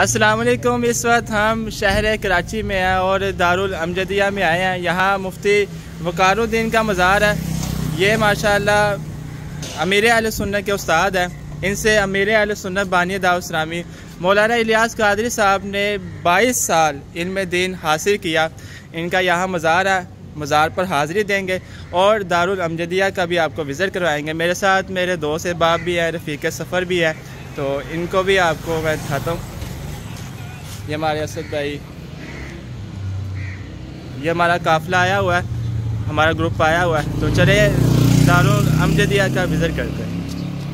असलम इस वक्त हम शहर कराची में हैं और दारुल अमजदिया में आए हैं यहाँ मुफ्ती वकारुद्दीन का मज़ार है ये माशाल्लाह अमीर आल सुन्नत के उस्ताद हैं इनसे अमीर आल सुन्नत बानी दाउसलामी मौलाना इलियास कादरी साहब ने 22 साल इनमें दिन हासिल किया इनका यहाँ मज़ार है मज़ार पर हाज़िरी देंगे और दारुल अमजदिया का भी आपको विज़िट करवाएंगे मेरे साथ मेरे दोस्त बाप भी हैं रफ़ीक सफ़र भी है तो इनको भी आपको मैं दिखाता हूँ ये हमारे असद भाई ये हमारा काफिला आया हुआ है हमारा ग्रुप आया हुआ है तो चले दारो अमजदिया का विज़िट करते हैं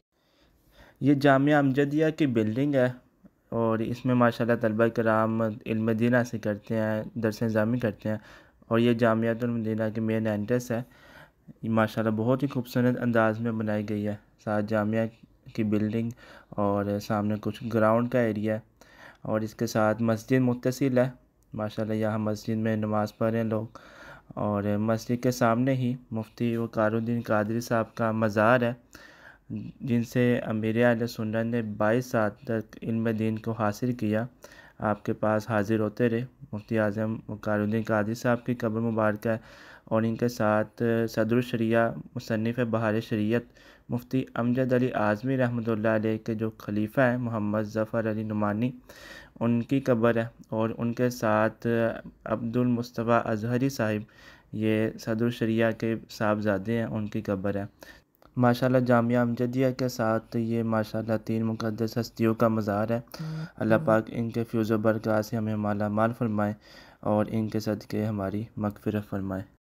ये जामिया अमजदिया की बिल्डिंग है और इसमें माशाल्लाह तलबा कराम इल्मदीना से करते हैं दरस जामी करते हैं और ये जामियातमदीना तो की मेन एंट्रेंस है माशाल्लाह बहुत ही खूबसूरत अंदाज़ में बनाई गई है साथ जामिया की बिल्डिंग और सामने कुछ ग्राउंड का एरिया और इसके साथ मस्जिद मुतसिल है माशाल्लाह यहाँ मस्जिद में नमाज़ पढ़ें लोग और मस्जिद के सामने ही मुफ्ती वकारुद्दीन कादरी साहब का मज़ार है जिनसे अमीर आल सुन्नत ने बाईस साल तक इल्म दीन को हासिल किया आपके पास हाज़िर होते रहे मुफ्ती आज़म कारुद्दीन कादिर साहब की कब्र मुबारक है और इनके साथ सदरशरिया मुसनफ़ बहार शरीत मुफ्ती अमजद अली आज़मी रहमत के जो खलीफ़ा हैं मोहम्मद ज़फ़र अली नुमानी उनकी कब्र है और उनके साथ अब्दुल मुस्तफ़ा अजहरी साहिब ये सदरशरिया के साहबजादे हैं उनकी कब्र है माशाल्लाह जामिया अमजदिया के साथ ये माशाल्लाह तीन मुक़दस हस्तियों का मज़ार है हम्म। अल्लाह पाक इनके फ्यूज़ बरक़ात से हमें माला माल फरमाए और इनके सदक़े हमारी मकफिर फरमाए